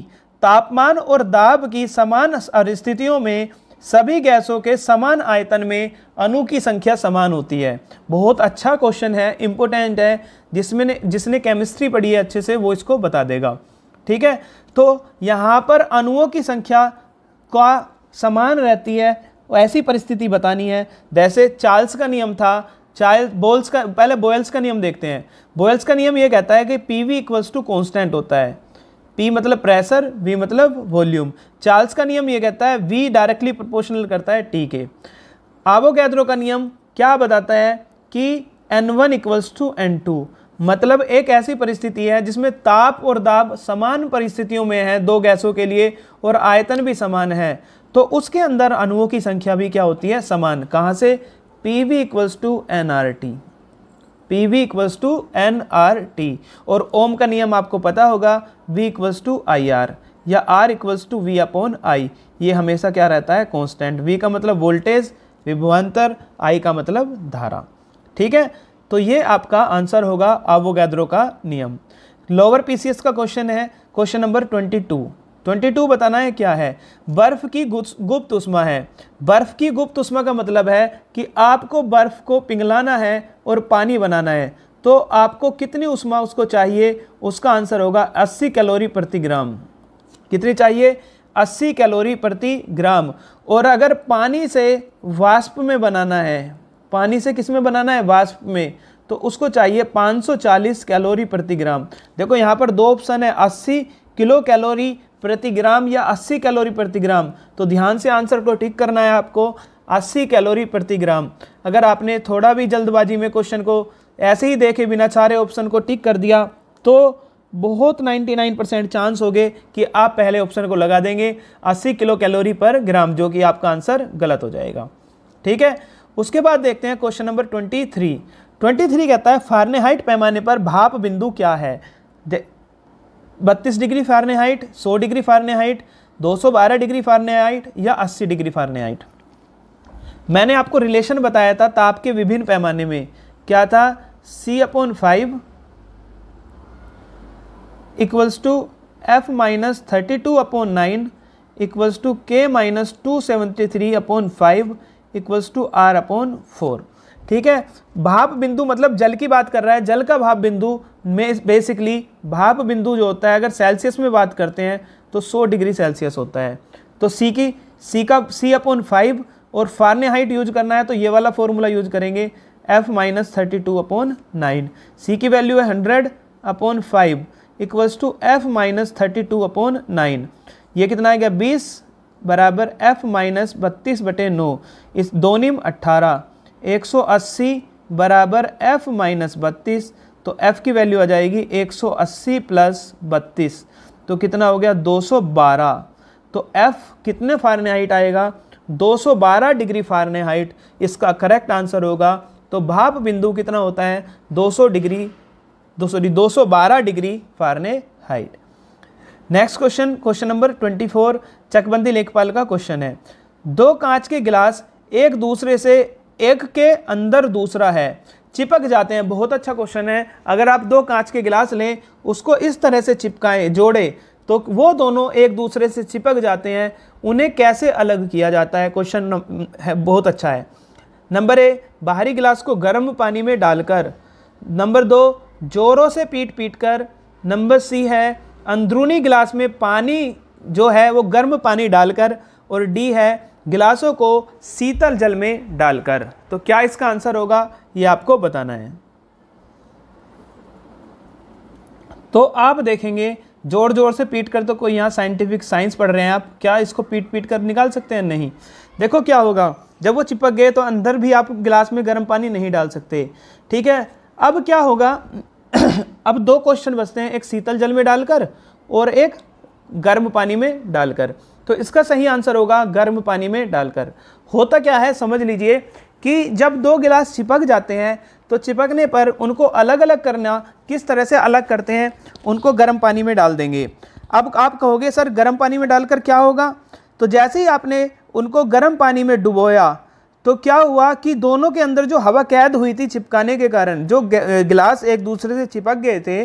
तापमान और दाब की समान स्थितियों में सभी गैसों के समान आयतन में अणु की संख्या समान होती है बहुत अच्छा क्वेश्चन है इम्पोर्टेंट है जिसमें जिसने केमिस्ट्री पढ़ी है अच्छे से वो इसको बता देगा ठीक है तो यहाँ पर अणुओं की संख्या का समान रहती है ऐसी परिस्थिति बतानी है जैसे चार्ल्स का नियम था चार्ल्स बोल्स का पहले बोयल्स का नियम देखते हैं बोयल्स का नियम ये कहता है कि P V equals to constant होता है पी मतलब प्रेशर वी मतलब वॉल्यूम चार्ल्स का नियम ये कहता है वी डायरेक्टली प्रोपोर्शनल करता है टी के आबो कैद्रो का नियम क्या बताता है कि N one equals to N two मतलब एक ऐसी परिस्थिति है जिसमें ताप और दाब समान परिस्थितियों में है दो गैसों के लिए और आयतन भी समान है तो उसके अंदर अणुओं की संख्या भी क्या होती है समान कहाँ से P V equals to N R T P V equals to N R T और ओम का नियम आपको पता होगा V equals to I R या R equals to V upon I ये हमेशा क्या रहता है कॉन्स्टेंट वी का मतलब वोल्टेज विभवान्तर आई का मतलब धारा ठीक है तो ये आपका आंसर होगा आवोगैद्रो का नियम लोअर एस का क्वेश्चन है question number twenty two twenty two बताना है क्या है बर्फ़ की गुप्त उष्मा है बर्फ़ की गुप्त उष्मा का मतलब है कि आपको बर्फ़ को पिघलाना है और पानी बनाना है तो आपको कितनी उष्मा उसको चाहिए उसका आंसर होगा 80 कैलोरी प्रति ग्राम कितनी चाहिए 80 कैलोरी प्रति ग्राम और अगर पानी से वाष्प में बनाना है पानी से किस में बनाना है वाष्प में तो उसको चाहिए 540 कैलोरी प्रति ग्राम देखो यहाँ पर दो ऑप्शन है 80 किलो कैलोरी प्रति ग्राम या 80 कैलोरी प्रति ग्राम तो ध्यान से आंसर को टिक करना है आपको 80 कैलोरी प्रति ग्राम अगर आपने थोड़ा भी जल्दबाजी में क्वेश्चन को ऐसे ही देखे बिना सारे ऑप्शन को टिक कर दिया तो बहुत 99 परसेंट चांस हो गए कि आप पहले ऑप्शन को लगा देंगे 80 किलो कैलोरी पर ग्राम जो कि आपका आंसर गलत हो जाएगा ठीक है उसके बाद देखते हैं क्वेश्चन नंबर 23 23 कहता है फारने पैमाने पर भाप बिंदु क्या है बत्तीस डिग्री हाइट सौ डिग्री दो सौ बारह डिग्री हाइट या अस्सी डिग्री हाइट मैंने आपको रिलेशन बताया था ताप के विभिन्न पैमाने में क्या था C upon five equals to F minus thirty two upon nine equals to K minus two seventy three upon five equals to R upon four ठीक है भाप बिंदु मतलब जल की बात कर रहा है जल का भाप बिंदु में बेसिकली भाप बिंदु जो होता है अगर सेल्सियस में बात करते हैं तो 100 डिग्री सेल्सियस होता है तो सी की सी का सी अपॉन फाइव और फारने हाइट यूज करना है तो ये वाला फॉर्मूला यूज करेंगे F minus thirty two upon nine C की वैल्यू है hundred upon five equals to F minus thirty two upon nine ये कितना आ गया बीस बराबर एफ माइनस बत्तीस बटे नौ इस दो निम अट्ठारह एक सौ अस्सी बराबर एफ माइनस बत्तीस तो f की वैल्यू आ जाएगी 180 प्लस बत्तीस तो कितना हो गया 212 तो f कितने हाइट आएगा 212 डिग्री हाइट इसका करेक्ट आंसर होगा तो भाप बिंदु कितना होता है 200 डिग्री दो सॉरी 212 डिग्री हाइट नेक्स्ट क्वेश्चन क्वेश्चन नंबर 24 चकबंदी लेखपाल का क्वेश्चन है दो कांच के गिलास एक दूसरे से एक के अंदर दूसरा है चिपक जाते हैं बहुत अच्छा क्वेश्चन है अगर आप दो कांच के गिलास लें उसको इस तरह से चिपकाएं जोड़े तो वो दोनों एक दूसरे से चिपक जाते हैं उन्हें कैसे अलग किया जाता है क्वेश्चन है बहुत अच्छा है नंबर ए बाहरी गिलास को गर्म पानी में डालकर नंबर दो जोरों से पीट पीट कर नंबर सी है अंदरूनी गिलास में पानी जो है वो गर्म पानी डालकर और डी है गिलासों को शीतल जल में डालकर तो क्या इसका आंसर होगा ये आपको बताना है तो आप देखेंगे जोर जोर से पीट कर तो कोई यहाँ साइंटिफिक साइंस पढ़ रहे हैं आप क्या इसको पीट पीट कर निकाल सकते हैं नहीं देखो क्या होगा जब वो चिपक गए तो अंदर भी आप गिलास में गर्म पानी नहीं डाल सकते ठीक है अब क्या होगा *clears throat* अब दो क्वेश्चन बचते हैं एक शीतल जल में डालकर और एक गर्म पानी में डालकर तो इसका सही आंसर होगा गर्म पानी में डालकर होता क्या है समझ लीजिए कि जब दो गिलास चिपक जाते हैं तो चिपकने पर उनको अलग अलग करना किस तरह से अलग करते हैं उनको गर्म पानी में डाल देंगे अब आप कहोगे सर गर्म पानी में डालकर क्या होगा तो जैसे ही आपने उनको गर्म पानी में डुबोया तो क्या हुआ कि दोनों के अंदर जो हवा कैद हुई थी चिपकाने के कारण जो गिलास एक दूसरे से चिपक गए थे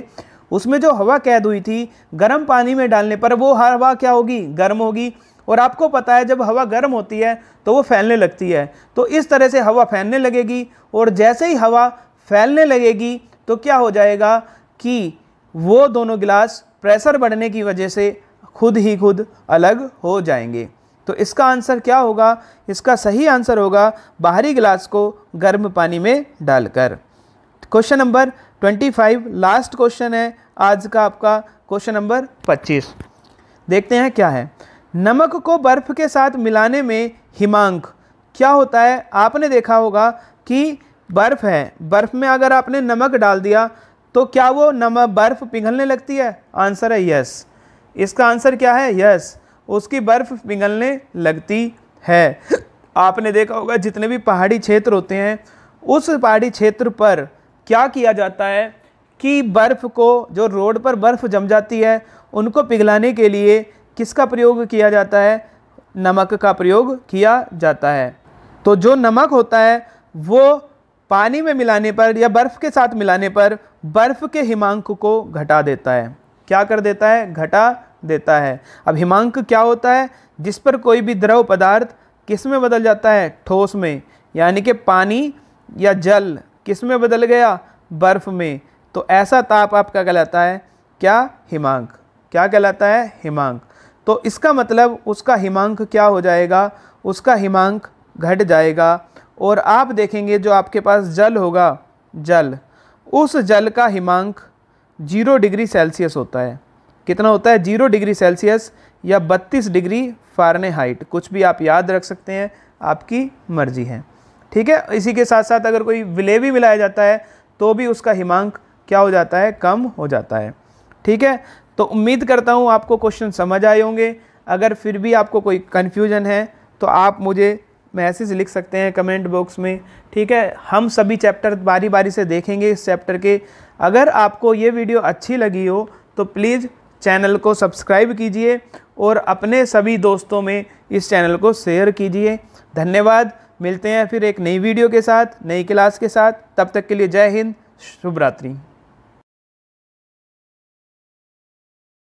उसमें जो हवा कैद हुई थी गर्म पानी में डालने पर वो हवा क्या होगी गर्म होगी और आपको पता है जब हवा गर्म होती है तो वो फैलने लगती है तो इस तरह से हवा फैलने लगेगी और जैसे ही हवा फैलने लगेगी तो क्या हो जाएगा कि वो दोनों गिलास प्रेशर बढ़ने की वजह से खुद ही खुद अलग हो जाएंगे तो इसका आंसर क्या होगा इसका सही आंसर होगा बाहरी गिलास को गर्म पानी में डालकर question number twenty five last question है आज का आपका क्वेश्चन नंबर पच्चीस देखते हैं क्या है नमक को बर्फ़ के साथ मिलाने में हिमांक क्या होता है आपने देखा होगा कि बर्फ़ है बर्फ़ में अगर आपने नमक डाल दिया तो क्या वो नमक बर्फ़ पिघलने लगती है आंसर है यस इसका आंसर क्या है यस उसकी बर्फ़ पिघलने लगती है आपने देखा होगा जितने भी पहाड़ी क्षेत्र होते हैं उस पहाड़ी क्षेत्र पर क्या किया जाता है कि बर्फ़ को जो रोड पर बर्फ़ जम जाती है उनको पिघलाने के लिए किसका प्रयोग किया जाता है नमक का प्रयोग किया जाता है तो जो नमक होता है वो पानी में मिलाने पर या बर्फ़ के साथ मिलाने पर बर्फ़ के हिमांक को घटा देता है क्या कर देता है घटा देता है अब हिमांक क्या होता है जिस पर कोई भी द्रव पदार्थ किस में बदल जाता है ठोस में यानी कि पानी या जल किस में बदल गया बर्फ में तो ऐसा ताप आपका कहलाता है क्या हिमांक क्या कहलाता है हिमांक तो इसका मतलब उसका हिमांक क्या हो जाएगा उसका हिमांक घट जाएगा और आप देखेंगे जो आपके पास जल होगा जल उस जल का हिमांक जीरो डिग्री सेल्सियस होता है कितना होता है जीरो डिग्री सेल्सियस या बत्तीस डिग्री फारने हाइट कुछ भी आप याद रख सकते हैं आपकी मर्जी है ठीक है इसी के साथ साथ अगर कोई विलय भी मिलाया जाता है तो भी उसका हिमांक क्या हो जाता है कम हो जाता है ठीक है तो उम्मीद करता हूँ आपको क्वेश्चन समझ आए होंगे अगर फिर भी आपको कोई कन्फ्यूजन है तो आप मुझे मैसेज लिख सकते हैं कमेंट बॉक्स में ठीक है हम सभी चैप्टर बारी बारी से देखेंगे इस चैप्टर के अगर आपको ये वीडियो अच्छी लगी हो तो प्लीज़ चैनल को सब्सक्राइब कीजिए और अपने सभी दोस्तों में इस चैनल को शेयर कीजिए धन्यवाद मिलते हैं फिर एक नई वीडियो के साथ नई क्लास के साथ तब तक के लिए जय हिंद शुभ रात्रि